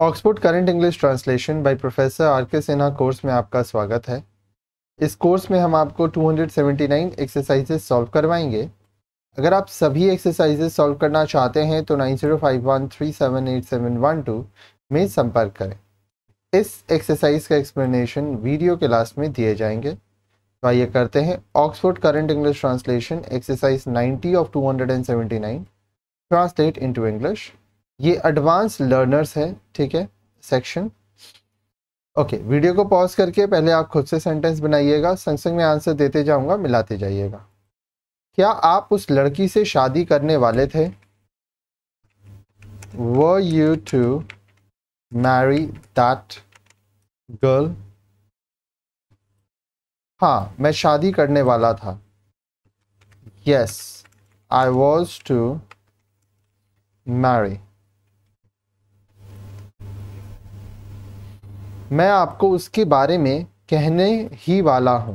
Oxford current English translation by professor R K Sinha course में आपका स्वागत है इस कोर्स में हम आपको 279 एक्सरसाइजेज सॉल्व करवाएंगे अगर आप सभी एक्सरसाइजेज सॉल्व करना चाहते हैं तो 9051378712 में संपर्क करें इस एक्सरसाइज का एक्सप्लेनेशन वीडियो के लास्ट में दिए जाएंगे तो आइए करते हैं Oxford current English translation exercise ninety of nine translate into English ये एडवांस लर्नर्स है ठीक है सेक्शन ओके okay, वीडियो को पॉज करके पहले आप खुद से सेंटेंस बनाइएगा संग संग में आंसर देते जाऊंगा मिलाते जाइएगा क्या आप उस लड़की से शादी करने वाले थे were you to marry that girl हाँ मैं शादी करने वाला था yes I was to marry मैं आपको उसके बारे में कहने ही वाला हूँ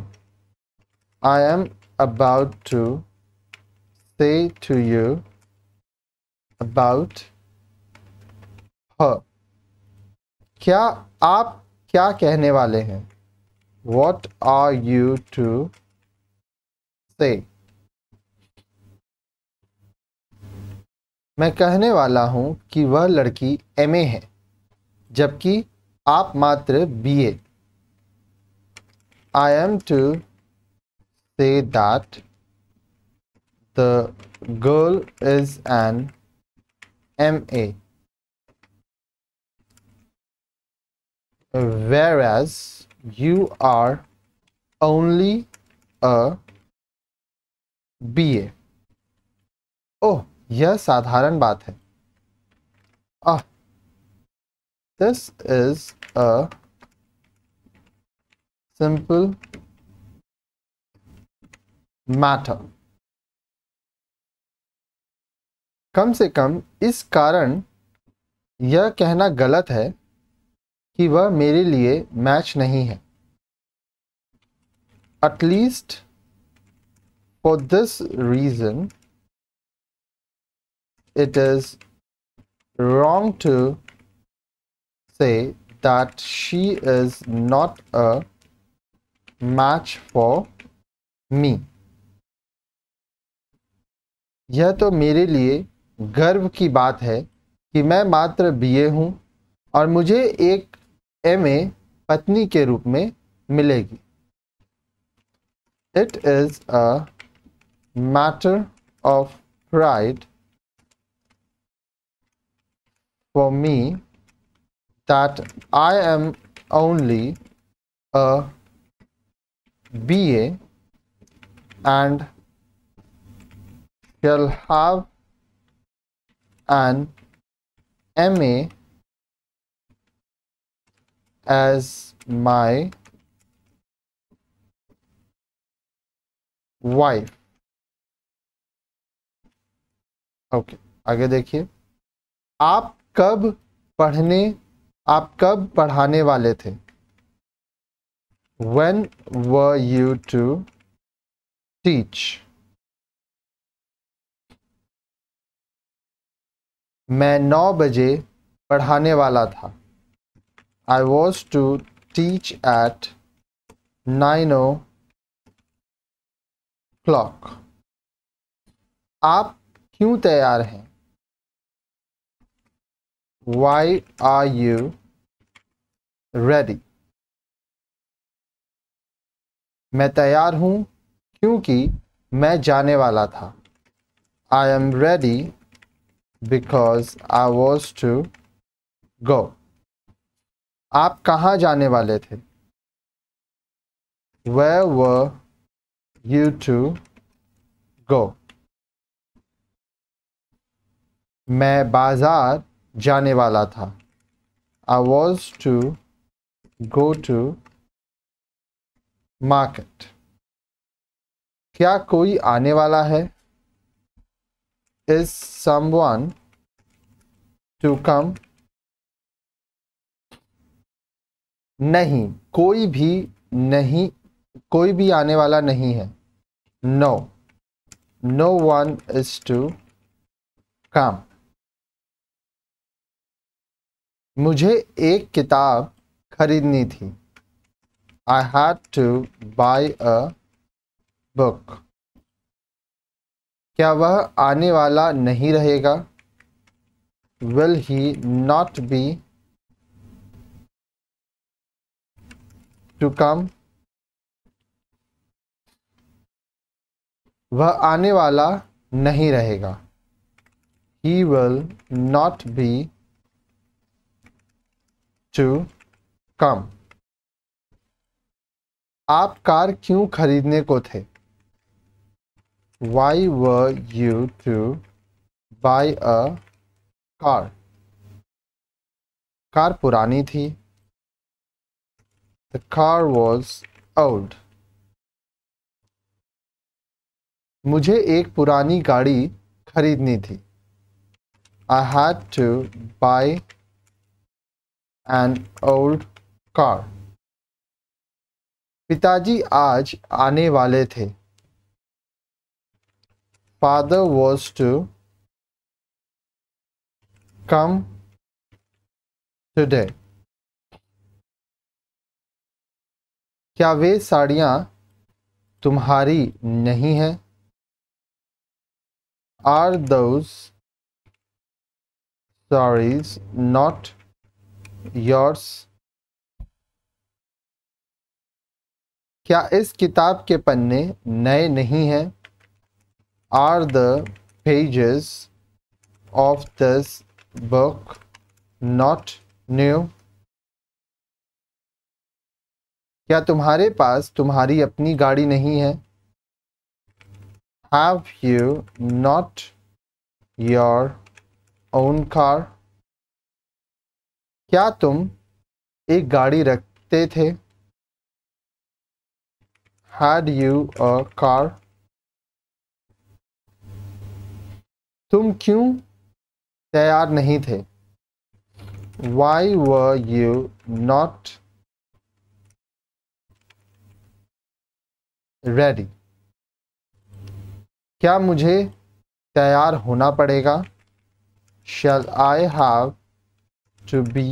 I am about to say to you about her. क्या आप क्या कहने वाले हैं वॉट आर यू टू से मैं कहने वाला हूँ कि वह लड़की एम ए है जबकि आप मात्र B A I am to say that the girl is an M A whereas you are only a B A oh यह साधारण बात है आह ah, This is a simple matter. कम से कम इस कारण यह कहना गलत है कि वह मेरे लिए मैच नहीं है at least for this reason it is wrong to say that she is not a match for me. यह तो मेरे लिए गर्व की बात है कि मैं मात्र बीए हूँ और मुझे एक एमए पत्नी के रूप में मिलेगी it is a matter of pride for me that I am only a BA and shall have an MA as my wife. Okay okay, आगे देखिए आप कब पढ़ने आप कब पढ़ाने वाले थे वेन व यू टू टीच मैं नौ बजे पढ़ाने वाला था I was to teach at nine o'clock आप क्यों तैयार हैं Why are you ready? मैं तैयार हूँ क्योंकि मैं जाने वाला था I am ready because I was to go आप कहाँ जाने वाले थे वे व यू टू गो मैं बाज़ार जाने वाला था I was to go to market क्या कोई आने वाला है इज समवन टू कम नहीं कोई भी नहीं कोई भी आने वाला नहीं है no no one is to come मुझे एक किताब खरीदनी थी I had to buy a book क्या वह आने वाला नहीं रहेगा will he not be to come वह आने वाला नहीं रहेगा he will not be to come आप कार क्यों खरीदने को थे why were you to buy a car car पुरानी थी द कार वॉज ओल्ड मुझे एक पुरानी गाड़ी खरीदनी थी I had to buy an old car. पिताजी आज आने वाले थे father was to come today. क्या वे साड़ियाँ तुम्हारी नहीं हैं Are those sarees not yours क्या इस किताब के पन्ने नए नहीं हैं are the pages of this book not new क्या तुम्हारे पास तुम्हारी अपनी गाड़ी नहीं है have you not your own car क्या तुम एक गाड़ी रखते थे हैड यू अ कार तुम क्यों तैयार नहीं थे why were you not ready क्या मुझे तैयार होना पड़ेगा shall I have to be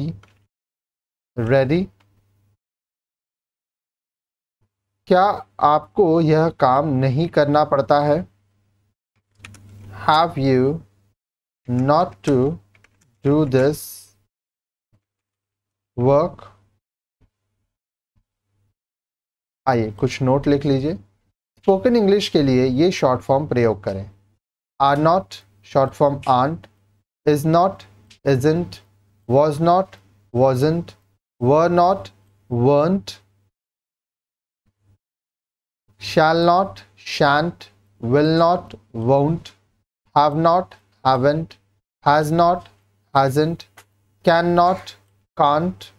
ready क्या आपको यह काम नहीं करना पड़ता है Have you not to do this work आइए कुछ नोट लिख लीजिए स्पोकन इंग्लिश के लिए ये शॉर्ट फॉर्म प्रयोग करें are not short form aren't is not isn't was not, wasn't, were not, weren't, shall not, shan't, will not, won't, have not, haven't, has not, hasn't, cannot, can't,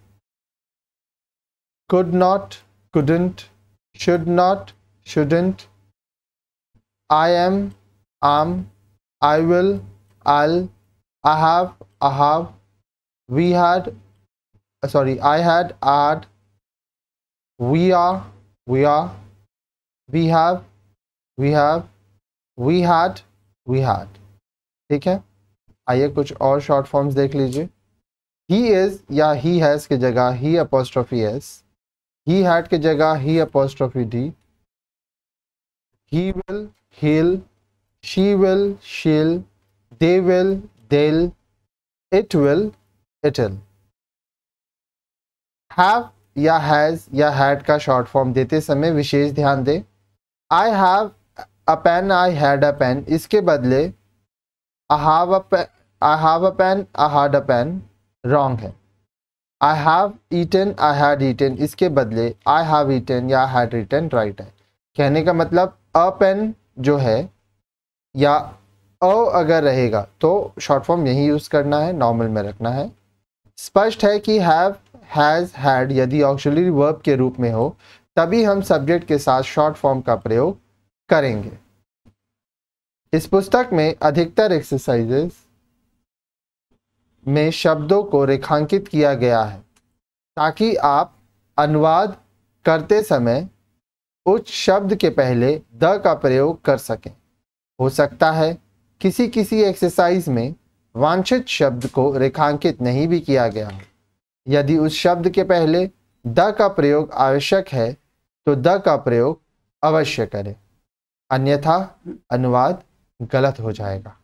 could not, couldn't, should not, shouldn't, I am, am, I will, I'll, I have, I have, we had uh, sorry i had add we are we are we have we have we had we had ठीक है आइए कुछ और short forms देख लीजिए he is या ही has की जगह he apostrophe s he had की जगह he apostrophe d he will he'll she will she'll they will they'll it will it'll have या हैज़ या हैड का शॉर्ट फॉर्म देते समय विशेष ध्यान दें I have a pen I had a pen इसके बदले I have a pen I had a pen wrong है I have eaten I had eaten इसके बदले आई हैव ईटन या हैड रिटन राइट है कहने का मतलब अ पेन जो है या अ अगर रहेगा तो शॉर्ट फॉर्म यही यूज़ करना है नॉर्मल में रखना है स्पष्ट है कि हैव हैज़ हैड यदि ऑक्सिलरी वर्ब के रूप में हो तभी हम सब्जेक्ट के साथ शॉर्ट फॉर्म का प्रयोग करेंगे इस पुस्तक में अधिकतर एक्सरसाइजेस में शब्दों को रेखांकित किया गया है ताकि आप अनुवाद करते समय उच्च शब्द के पहले द का प्रयोग कर सकें हो सकता है किसी किसी एक्सरसाइज में वांछित शब्द को रेखांकित नहीं भी किया गया यदि उस शब्द के पहले द का प्रयोग आवश्यक है तो द का प्रयोग अवश्य करें अन्यथा अनुवाद गलत हो जाएगा